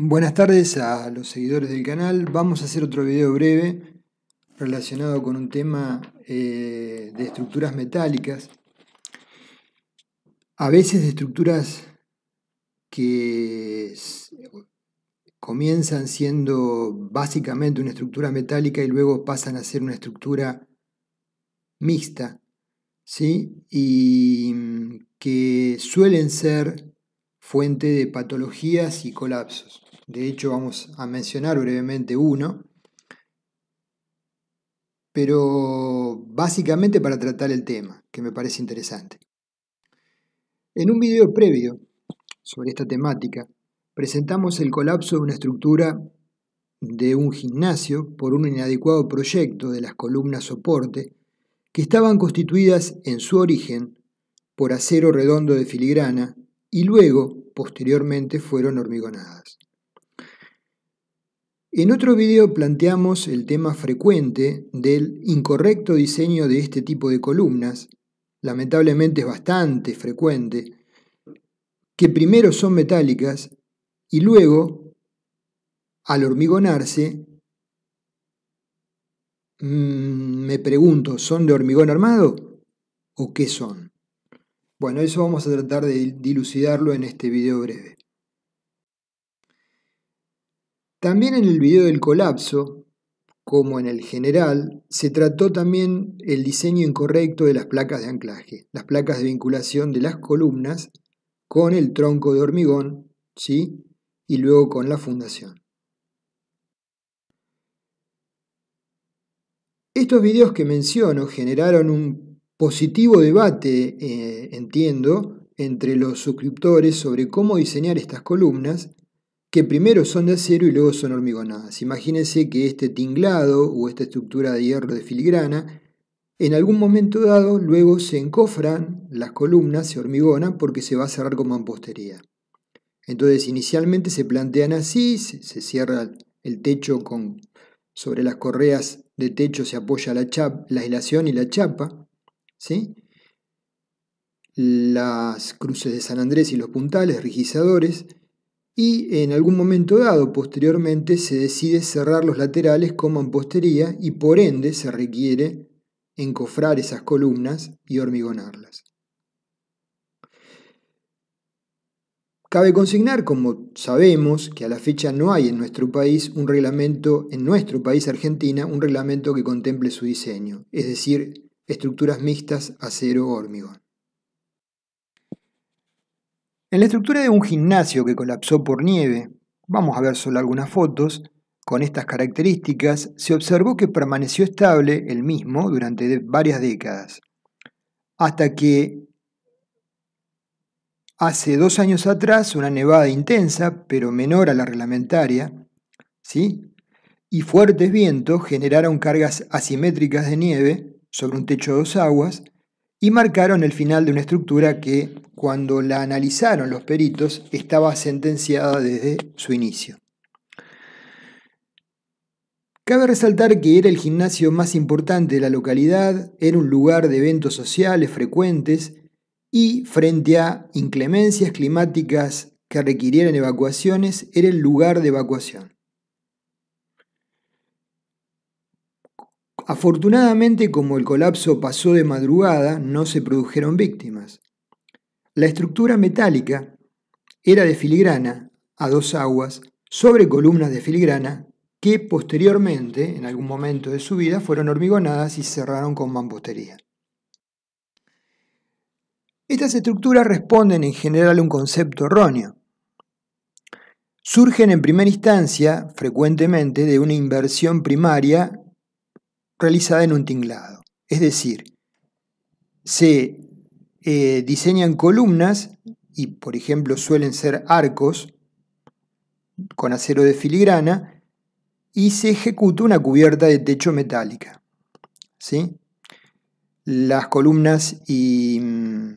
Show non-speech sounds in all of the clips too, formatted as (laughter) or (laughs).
Buenas tardes a los seguidores del canal. Vamos a hacer otro video breve relacionado con un tema eh, de estructuras metálicas. A veces estructuras que comienzan siendo básicamente una estructura metálica y luego pasan a ser una estructura mixta, ¿sí? Y mm, que suelen ser fuente de patologías y colapsos. De hecho, vamos a mencionar brevemente uno. Pero básicamente para tratar el tema, que me parece interesante. En un video previo sobre esta temática, presentamos el colapso de una estructura de un gimnasio por un inadecuado proyecto de las columnas soporte que estaban constituidas en su origen por acero redondo de filigrana y luego, posteriormente, fueron hormigonadas. En otro video planteamos el tema frecuente del incorrecto diseño de este tipo de columnas, lamentablemente es bastante frecuente, que primero son metálicas y luego, al hormigonarse, mm, me pregunto, ¿son de hormigón armado o qué son? Bueno, eso vamos a tratar de dilucidarlo en este video breve. También en el video del colapso, como en el general, se trató también el diseño incorrecto de las placas de anclaje, las placas de vinculación de las columnas con el tronco de hormigón, ¿sí? Y luego con la fundación. Estos videos que menciono generaron un positivo debate, eh, entiendo, entre los suscriptores sobre cómo diseñar estas columnas que primero son de acero y luego son hormigonadas. Imagínense que este tinglado o esta estructura de hierro de filigrana, en algún momento dado, luego se encofran las columnas, se hormigonan porque se va a cerrar con mampostería. Entonces, inicialmente se plantean así, se, cierra el techo con sobre las correas de techo se apoya la, la aislación y la chapa, ¿sí? Las cruces de San Andrés y los puntales, rigizadores, y en algún momento dado posteriormente se decide cerrar los laterales con mampostería y por ende se requiere encofrar esas columnas y hormigonarlas. Cabe consignar, como sabemos, que a la fecha no hay en nuestro país un reglamento, en nuestro país Argentina, un reglamento que contemple su diseño, es decir, estructuras mixtas acero-hormigón. En la estructura de un gimnasio que colapsó por nieve, vamos a ver solo algunas fotos, con estas características se observó que permaneció estable el mismo durante varias décadas, hasta que hace dos años atrás una nevada intensa, pero menor a la reglamentaria, ¿sí? y fuertes vientos generaron cargas asimétricas de nieve sobre un techo de dos aguas, y marcaron el final de una estructura que, cuando la analizaron los peritos, estaba sentenciada desde su inicio. Cabe resaltar que era el gimnasio más importante de la localidad, era un lugar de eventos sociales frecuentes y frente a inclemencias climáticas que requirieran evacuaciones, era el lugar de evacuación. Afortunadamente, como el colapso pasó de madrugada, no se produjeron víctimas. La estructura metálica era de filigrana a dos aguas sobre columnas de filigrana que posteriormente, en algún momento de su vida, fueron hormigonadas y cerraron con mampostería. Estas estructuras responden en general a un concepto erróneo. Surgen en primera instancia, frecuentemente, de una inversión primaria realizada en un tinglado. Es decir, se eh, diseñan columnas y, por ejemplo, suelen ser arcos con acero de filigrana y se ejecuta una cubierta de techo metálica. ¿sí? Las columnas y mm,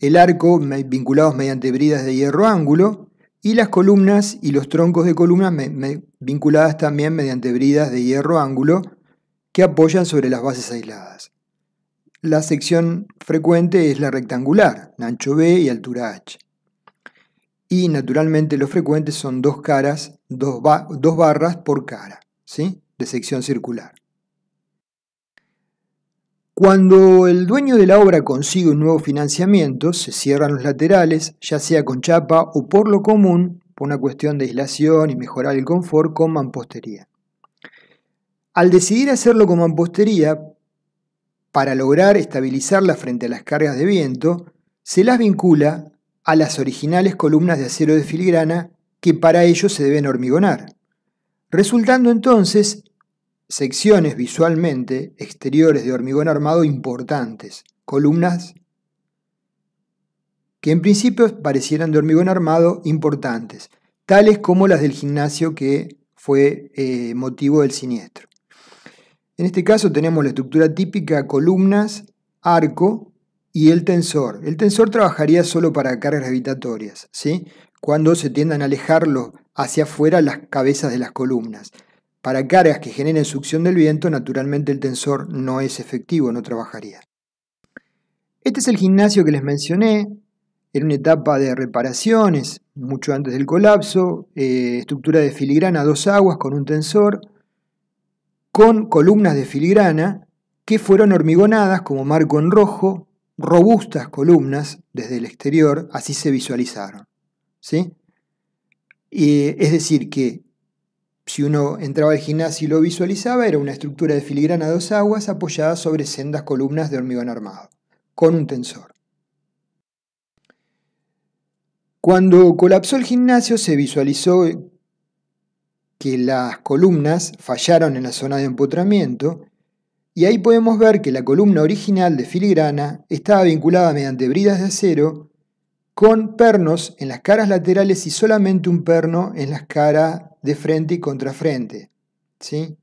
el arco vinculados mediante bridas de hierro ángulo y las columnas y los troncos de columnas vinculadas también mediante bridas de hierro ángulo que apoyan sobre las bases aisladas. La sección frecuente es la rectangular, ancho B y altura H. Y naturalmente los frecuentes son dos caras, dos, dos barras por cara, ¿sí? de sección circular. Cuando el dueño de la obra consigue un nuevo financiamiento, se cierran los laterales, ya sea con chapa o por lo común, por una cuestión de aislación y mejorar el confort con mampostería. Al decidir hacerlo como mampostería, para lograr estabilizarla frente a las cargas de viento, se las vincula a las originales columnas de acero de filigrana que para ello se deben hormigonar, resultando entonces secciones visualmente exteriores de hormigón armado importantes, columnas que en principio parecieran de hormigón armado importantes, tales como las del gimnasio que fue eh, motivo del siniestro. En este caso tenemos la estructura típica, columnas, arco y el tensor. El tensor trabajaría solo para cargas gravitatorias, cuando se tiendan a alejarlo hacia afuera las cabezas de las columnas. Para cargas que generen succión del viento, naturalmente el tensor no es efectivo, no trabajaría. Este es el gimnasio que les mencioné, en una etapa de reparaciones, mucho antes del colapso, eh, estructura de filigrana, dos aguas con un tensor, con columnas de filigrana que fueron hormigonadas como marco en rojo, robustas columnas desde el exterior, así se visualizaron. ¿sí? es decir, que si uno entraba al gimnasio y lo visualizaba, era una estructura de filigrana de dos aguas apoyada sobre sendas columnas de hormigón armado, con un tensor. Cuando colapsó el gimnasio se visualizó que las columnas fallaron en la zona de empotramiento y ahí podemos ver que la columna original de filigrana estaba vinculada mediante bridas de acero con pernos en las caras laterales y solamente un perno en las caras de frente y contrafrente. ¿sí?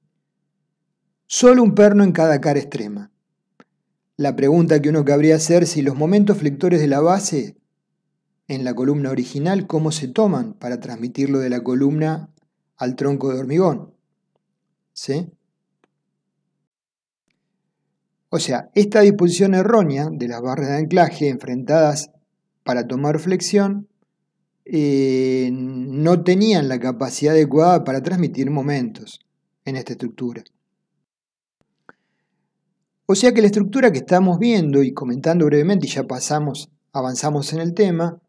Solo un perno en cada cara extrema. La pregunta que uno cabría hacer si los momentos flectores de la base en la columna original, cómo se toman para transmitirlo de la columna al tronco de hormigón. ¿Sí? O sea, esta disposición errónea de las barras de anclaje enfrentadas para tomar flexión eh, no tenían la capacidad adecuada para transmitir momentos en esta estructura. O sea que la estructura que estamos viendo y comentando brevemente, y ya pasamos, avanzamos en el tema,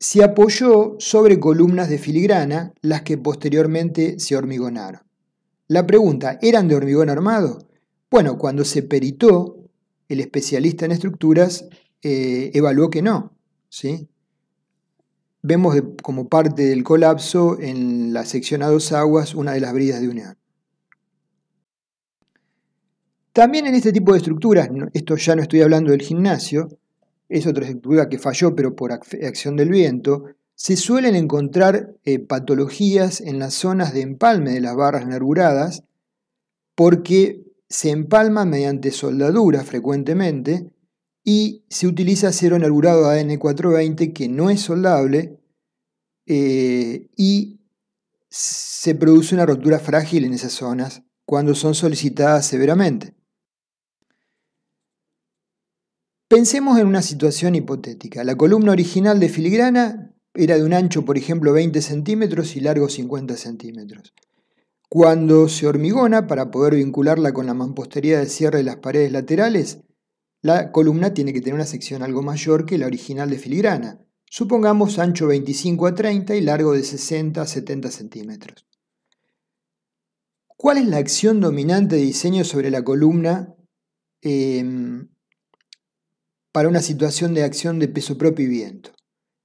se apoyó sobre columnas de filigrana, las que posteriormente se hormigonaron. La pregunta, ¿eran de hormigón armado? Bueno, cuando se peritó, el especialista en estructuras eh, evaluó que no. ¿sí? Vemos como parte del colapso en la sección a dos aguas una de las bridas de unión. También en este tipo de estructuras, esto ya no estoy hablando del gimnasio, es otra estructura que falló pero por acción del viento, se suelen encontrar eh, patologías en las zonas de empalme de las barras nervuradas porque se empalma mediante soldadura frecuentemente y se utiliza acero nervurado AN420 que no es soldable eh, y se produce una rotura frágil en esas zonas cuando son solicitadas severamente. Pensemos en una situación hipotética. La columna original de filigrana era de un ancho, por ejemplo, 20 centímetros y largo 50 centímetros. Cuando se hormigona para poder vincularla con la mampostería de cierre de las paredes laterales, la columna tiene que tener una sección algo mayor que la original de filigrana, supongamos ancho 25 a 30 y largo de 60 a 70 centímetros. ¿Cuál es la acción dominante de diseño sobre la columna em, para una situación de acción de peso propio y viento.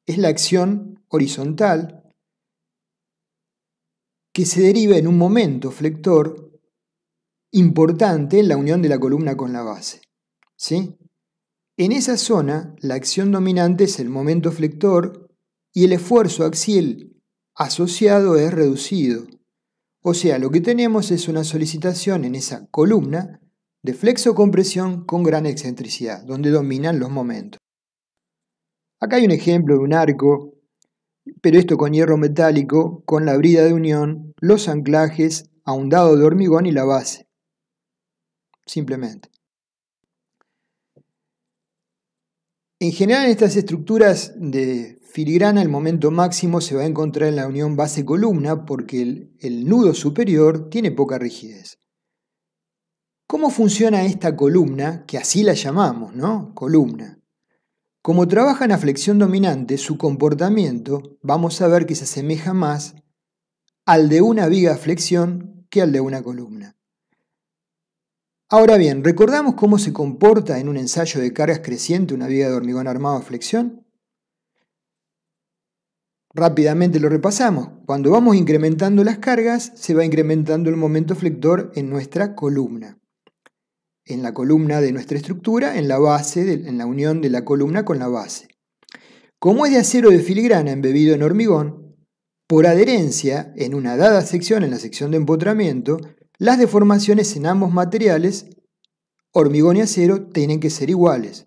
Es la acción horizontal que se deriva en un momento flector importante en la unión de la columna con la base. En esa zona, la acción dominante es el momento flector y el esfuerzo axial asociado es reducido. O sea, lo que tenemos es una solicitación en esa columna de flexo compresión con gran excentricidad, donde dominan los momentos. Acá hay un ejemplo de un arco, pero esto con hierro metálico, con la brida de unión, los anclajes, ahondado de hormigón y la base. Simplemente. En general en estas estructuras de filigrana el momento máximo se va a encontrar en la unión base-columna porque el, nudo superior tiene poca rigidez. ¿Cómo funciona esta columna, que así la llamamos, ¿no? Columna. Como trabaja en flexión dominante, su comportamiento vamos a ver que se asemeja más al de una viga flexión que al de una columna. Ahora bien, ¿recordamos cómo se comporta en un ensayo de cargas creciente una viga de hormigón armado a flexión? Rápidamente lo repasamos. Cuando vamos incrementando las cargas, se va incrementando el momento flector en nuestra columna en la columna de nuestra estructura, en la base, en la unión de la columna con la base. Como es de acero de filigrana embebido en hormigón, por adherencia, en una dada sección, en la sección de empotramiento, las deformaciones en ambos materiales, hormigón y acero, tienen que ser iguales.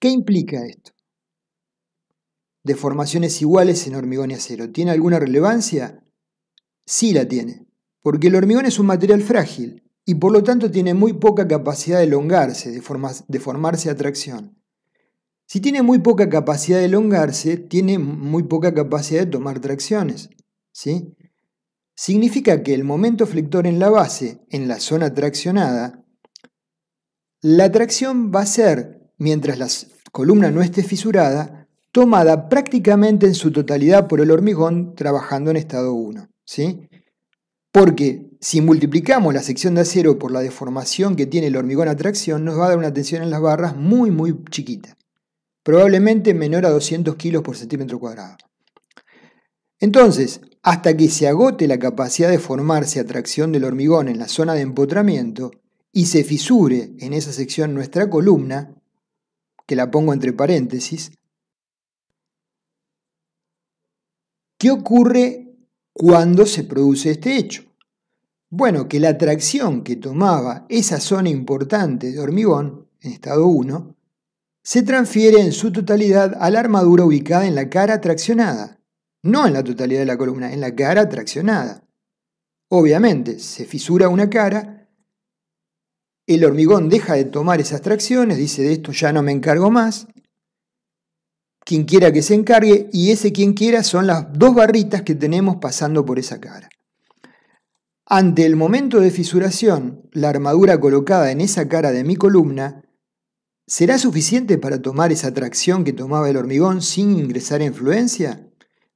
¿Qué implica esto? Deformaciones iguales en hormigón y acero. ¿Tiene alguna relevancia? Sí la tiene, porque el hormigón es un material frágil y por lo tanto tiene muy poca capacidad de elongarse, de, formarse a formarse atracción. Si tiene muy poca capacidad de elongarse, tiene muy poca capacidad de tomar tracciones. ¿sí? Significa que el momento flector en la base, en la zona traccionada, la tracción va a ser, mientras la columna no esté fisurada, tomada prácticamente en su totalidad por el hormigón trabajando en estado 1. ¿sí? Porque si multiplicamos la sección de acero por la deformación que tiene el hormigón a tracción, nos va a dar una tensión en las barras muy, muy chiquita. Probablemente menor a 200 kilos por centímetro cuadrado. Entonces, hasta que se agote la capacidad de formarse a tracción del hormigón en la zona de empotramiento y se fisure en esa sección nuestra columna, que la pongo entre paréntesis, ¿qué ocurre ¿Cuándo se produce este hecho? Bueno, que la tracción que tomaba esa zona importante de hormigón, en estado 1, se transfiere en su totalidad a la armadura ubicada en la cara traccionada, no en la totalidad de la columna, en la cara traccionada. Obviamente, se fisura una cara, el hormigón deja de tomar esas tracciones, dice de esto ya no me encargo más, quien quiera que se encargue, y ese quien quiera son las dos barritas que tenemos pasando por esa cara. Ante el momento de fisuración, la armadura colocada en esa cara de mi columna será suficiente para tomar esa tracción que tomaba el hormigón sin ingresar en fluencia.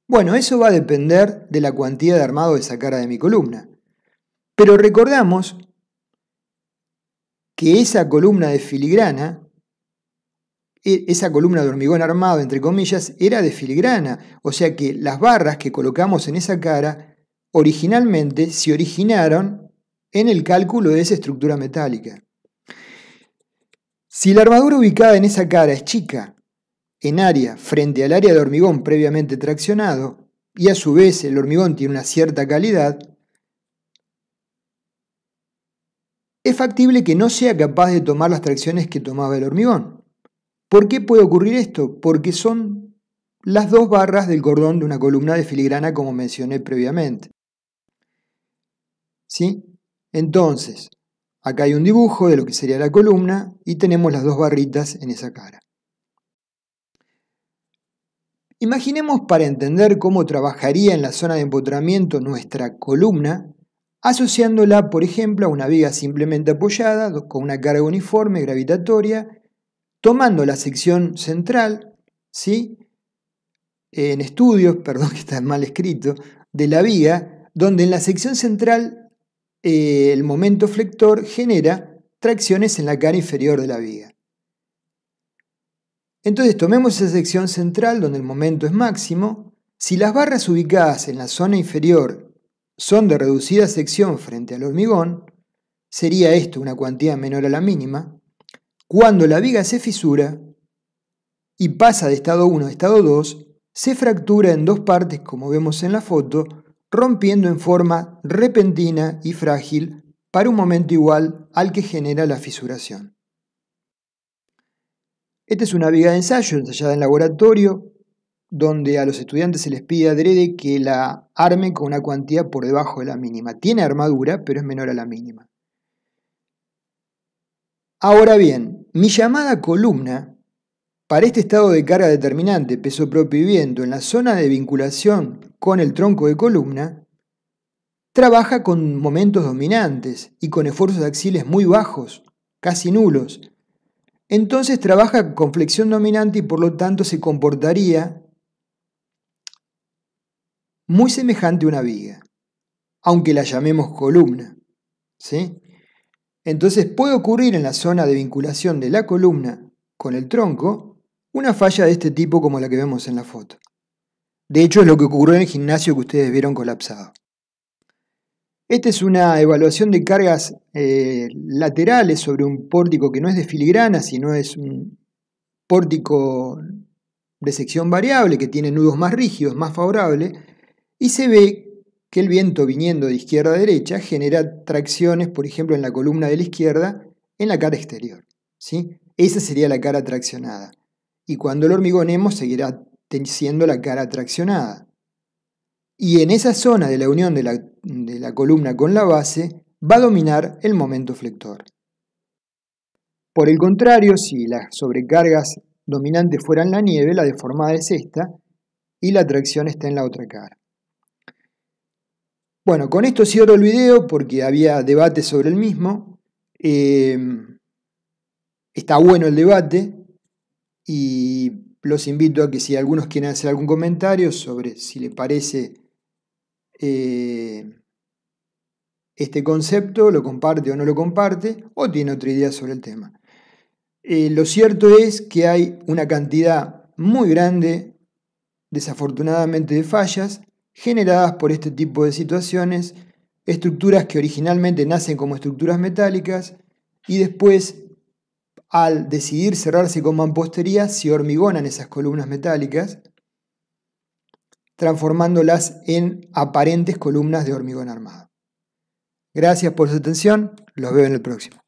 Bueno, eso va a depender de la cuantía de armado de esa cara de mi columna. Pero recordamos que esa columna de filigrana e, esa columna de hormigón armado, entre comillas, era de filigrana, o sea que las barras que colocamos en esa cara originalmente se originaron en el cálculo de esa estructura metálica. Si la armadura ubicada en esa cara es chica, en área frente al área de hormigón previamente traccionado, y a su vez el hormigón tiene una cierta calidad, es factible que no sea capaz de tomar las tracciones que tomaba el hormigón. ¿Por qué puede ocurrir esto? Porque son las dos barras del cordón de una columna de filigrana como mencioné previamente. ¿Sí? Entonces, acá hay un dibujo de lo que sería la columna y tenemos las dos barritas en esa cara. Imaginemos para entender cómo trabajaría en la zona de empotramiento nuestra columna, asociándola, por ejemplo, a una viga simplemente apoyada con una carga uniforme gravitatoria tomando la sección central, ¿sí? en estudios, (laughs) perdón que está mal escrito, de la vía, donde en la sección central eh, el momento flector genera tracciones en la cara inferior de la viga. Entonces tomemos esa sección central donde el momento es máximo. Si las barras ubicadas en la zona inferior son de reducida sección frente al hormigón, sería esto una cuantía menor a la mínima, cuando la viga se fisura y pasa de estado 1 a estado 2, se fractura en dos partes como vemos en la foto, rompiendo en forma repentina y frágil para un momento igual al que genera la fisuración. Esta es una viga de ensayo ensayada en laboratorio, donde a los estudiantes se les pide adrede que la armen con una cuantía por debajo de la mínima. Tiene armadura, pero es menor a la mínima. Ahora bien, mi llamada columna para este estado de carga determinante, peso propio y viento en la zona de vinculación con el tronco de columna, trabaja con momentos dominantes y con esfuerzos axiles muy bajos, casi nulos. Entonces trabaja con flexión dominante y por lo tanto se comportaría muy semejante a una viga, aunque la llamemos columna. ¿sí? entonces puede ocurrir en la zona de vinculación de la columna con el tronco una falla de este tipo como la que vemos en la foto. De hecho es lo que ocurrió en el gimnasio que ustedes vieron colapsado. Esta es una evaluación de cargas eh, laterales sobre un pórtico que no es de filigrana, sino es un pórtico de sección variable que tiene nudos más rígidos, más favorable, y se ve que el viento viniendo de izquierda a derecha genera tracciones, por ejemplo, en la columna de la izquierda, en la cara exterior. ¿sí? Esa sería la cara traccionada. Y cuando lo hormigonemos seguirá siendo la cara traccionada. Y en esa zona de la unión de la, de la columna con la base va a dominar el momento flector. Por el contrario, si las sobrecargas dominantes fueran la nieve, la deformada es esta y la tracción está en la otra cara. Bueno, con esto cierro el video porque había debate sobre el mismo. Eh, está bueno el debate y los invito a que si algunos quieren hacer algún comentario sobre si les parece eh, este concepto, lo comparte o no lo comparte, o tiene otra idea sobre el tema. Eh, lo cierto es que hay una cantidad muy grande, desafortunadamente, de fallas generadas por este tipo de situaciones, estructuras que originalmente nacen como estructuras metálicas y después, al decidir cerrarse con mampostería, se hormigonan esas columnas metálicas, transformándolas en aparentes columnas de hormigón armado. Gracias por su atención, los veo en el próximo.